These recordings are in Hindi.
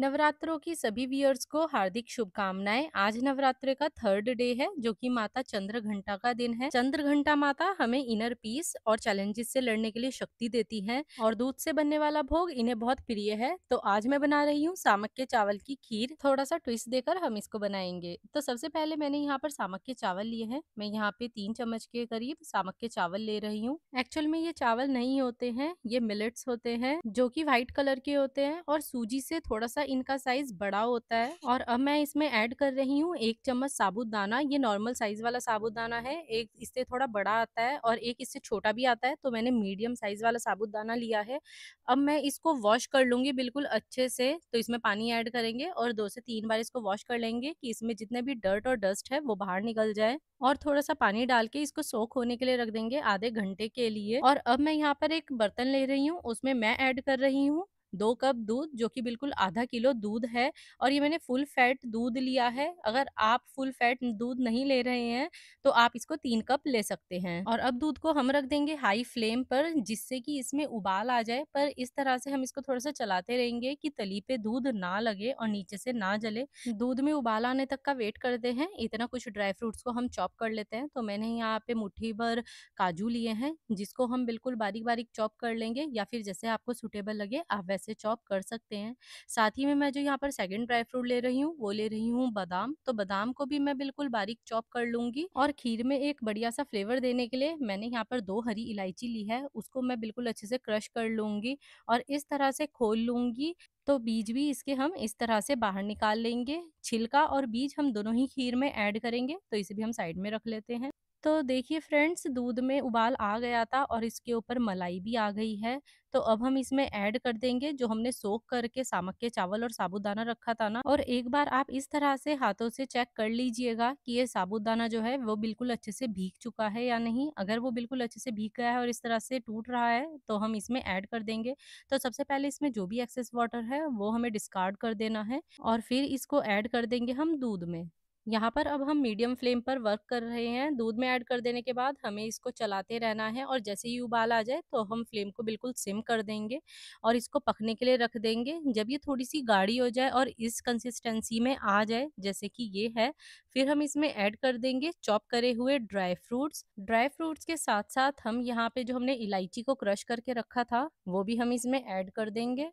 नवरात्रों की सभी व्यूअर्स को हार्दिक शुभकामनाएं आज नवरात्र का थर्ड डे है जो कि माता चंद्र घंटा का दिन है चंद्र घंटा माता हमें इनर पीस और चैलेंजेस से लड़ने के लिए शक्ति देती है और दूध से बनने वाला भोग इन्हें बहुत प्रिय है तो आज मैं बना रही हूँ सामक के चावल की खीर थोड़ा सा ट्विस्ट देकर हम इसको बनाएंगे तो सबसे पहले मैंने यहाँ पर सामक के चावल लिए है मैं यहाँ पे तीन चम्मच के करीब सामक के चावल ले रही हूँ एक्चुअल में ये चावल नहीं होते हैं ये मिलेट्स होते हैं जो की व्हाइट कलर के होते हैं और सूजी से थोड़ा सा इनका साइज बड़ा होता है और अब मैं इसमें ऐड कर रही हूँ एक चम्मच साबुत दाना ये नॉर्मल साइज वाला साबुत दाना है एक इससे थोड़ा बड़ा आता है और एक इससे छोटा भी आता है तो मैंने मीडियम साइज वाला साबुत दाना लिया है अब मैं इसको वॉश कर लूंगी बिल्कुल अच्छे से तो इसमें पानी ऐड करेंगे और दो से तीन बार इसको वॉश कर लेंगे कि इसमें जितने भी डर्ट और डस्ट है वो बाहर निकल जाए और थोड़ा सा पानी डाल के इसको सोख होने के लिए रख देंगे आधे घंटे के लिए और अब मैं यहाँ पर एक बर्तन ले रही हूँ उसमें मैं ऐड कर रही हूँ दो कप दूध जो कि बिल्कुल आधा किलो दूध है और ये मैंने फुल फैट दूध लिया है अगर आप फुल फैट दूध नहीं ले रहे हैं तो आप इसको तीन कप ले सकते हैं और अब दूध को हम रख देंगे हाई फ्लेम पर जिससे कि इसमें उबाल आ जाए पर इस तरह से हम इसको थोड़ा सा चलाते रहेंगे कि तली पे दूध ना लगे और नीचे से ना जले दूध में उबाल आने तक का वेट करते हैं इतना कुछ ड्राई फ्रूट्स को हम चॉप कर लेते हैं तो मैंने यहाँ पे मुठ्ठी भर काजू लिए हैं जिसको हम बिल्कुल बारीक बारीक चॉप कर लेंगे या फिर जैसे आपको सुटेबल लगे आप वैसे चॉप कर सकते हैं साथ ही में मैं जो यहाँ पर सेकेंड ड्राई फ्रूट ले रही हूँ वो ले रही हूँ बादाम तो बादाम को भी मैं बिल्कुल बारीक चॉप कर लूंगी और खीर में एक बढ़िया सा फ्लेवर देने के लिए मैंने यहाँ पर दो हरी इलायची ली है उसको मैं बिल्कुल अच्छे से क्रश कर लूंगी और इस तरह से खोल लूंगी तो बीज भी इसके हम इस तरह से बाहर निकाल लेंगे छिलका और बीज हम दोनों ही खीर में ऐड करेंगे तो इसे भी हम साइड में रख लेते हैं तो देखिए फ्रेंड्स दूध में उबाल आ गया था और इसके ऊपर मलाई भी आ गई है तो अब हम इसमें ऐड कर देंगे जो हमने सोख करके सामक के चावल और साबुदाना रखा था ना और एक बार आप इस तरह से हाथों से चेक कर लीजिएगा कि ये साबुदाना जो है वो बिल्कुल अच्छे से भीग चुका है या नहीं अगर वो बिल्कुल अच्छे से भीग गया है और इस तरह से टूट रहा है तो हम इसमें ऐड कर देंगे तो सबसे पहले इसमें जो भी एक्सेस वाटर है वो हमें डिस्कार्ड कर देना है और फिर इसको ऐड कर देंगे हम दूध में यहाँ पर अब हम मीडियम फ्लेम पर वर्क कर रहे हैं दूध में ऐड कर देने के बाद हमें इसको चलाते रहना है और जैसे ही उबाल आ जाए तो हम फ्लेम को बिल्कुल सिम कर देंगे और इसको पकने के लिए रख देंगे जब ये थोड़ी सी गाढ़ी हो जाए और इस कंसिस्टेंसी में आ जाए जैसे कि ये है फिर हम इसमें ऐड कर देंगे चॉप करे हुए ड्राई फ्रूट्स ड्राई फ्रूट्स के साथ साथ हम यहाँ पे जो हमने इलायची को क्रश करके रखा था वो भी हम इसमें ऐड कर देंगे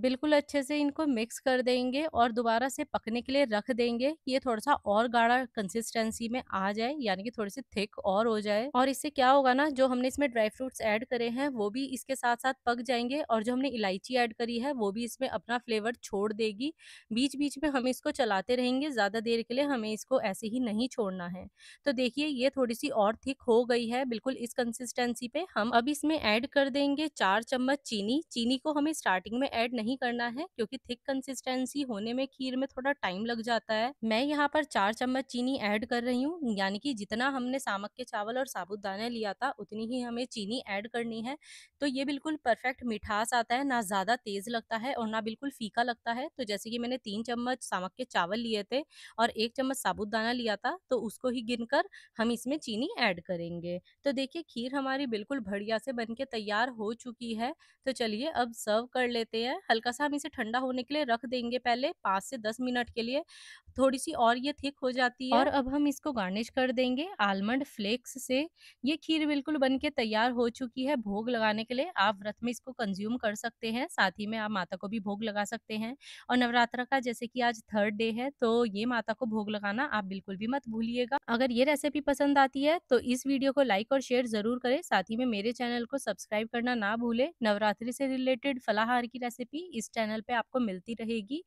बिल्कुल अच्छे से इनको मिक्स कर देंगे और दोबारा से पकने के लिए रख देंगे ये थोड़ा सा और गाढ़ा कंसिस्टेंसी में आ जाए यानी कि थोड़ी सी थिक और हो जाए और इससे क्या होगा ना जो हमने इसमें ड्राई फ्रूट्स ऐड करे हैं वो भी इसके साथ साथ पक जाएंगे और जो हमने इलायची ऐड करी है वो भी इसमें अपना फ्लेवर छोड़ देगी बीच बीच में हम इसको चलाते रहेंगे ज़्यादा देर के लिए हमें इसको ऐसे ही नहीं छोड़ना है तो देखिए ये थोड़ी सी और थिक हो गई है बिल्कुल इस कंसिस्टेंसी पे हम अब इसमें ऐड कर देंगे चार चम्मच चीनी चीनी को हमें स्टार्टिंग में ऐड नहीं करना है क्योंकि थिक कंसिस्टेंसी होने में खीर में थोड़ा टाइम लग जाता है मैं यहाँ पर चार चम्मच चीनी ऐड कर रही हूँ यानी कि जितना हमने सामक के चावल और साबुत दाना लिया था उतनी ही हमें चीनी ऐड करनी है तो ये बिल्कुल परफेक्ट मिठास आता है ना ज़्यादा तेज़ लगता है और ना बिल्कुल फीका लगता है तो जैसे कि मैंने तीन चम्मच सामक के चावल लिए थे और एक चम्मच साबुत दाना लिया था तो उसको ही गिनकर हम इसमें चीनी ऐड करेंगे तो देखिए खीर हमारी बिल्कुल बढ़िया से बनके तैयार हो चुकी है तो चलिए अब सर्व कर लेते हैं हल्का सा हम इसे ठंडा होने के लिए रख देंगे पहले पाँच से दस मिनट के लिए थोड़ी सी और ये थिक हो जाती है और अब हम इसको गार्निश कर देंगे आलमंड फ्लेक्स से ये खीर बिल्कुल बन के तैयार हो चुकी है भोग लगाने के लिए आप व्रत में इसको कंज्यूम कर सकते हैं साथ ही में आप माता को भी भोग लगा सकते हैं और नवरात्र का जैसे कि आज थर्ड डे है तो ये माता को भोग लगाना आप बिल्कुल भी मत भूलिएगा अगर ये रेसिपी पसंद आती है तो इस वीडियो को लाइक और शेयर जरूर करें साथ ही में मेरे चैनल को सब्सक्राइब करना ना भूले नवरात्रि से रिलेटेड फलाहार की रेसिपी रेसिपी इस चैनल पे आपको मिलती रहेगी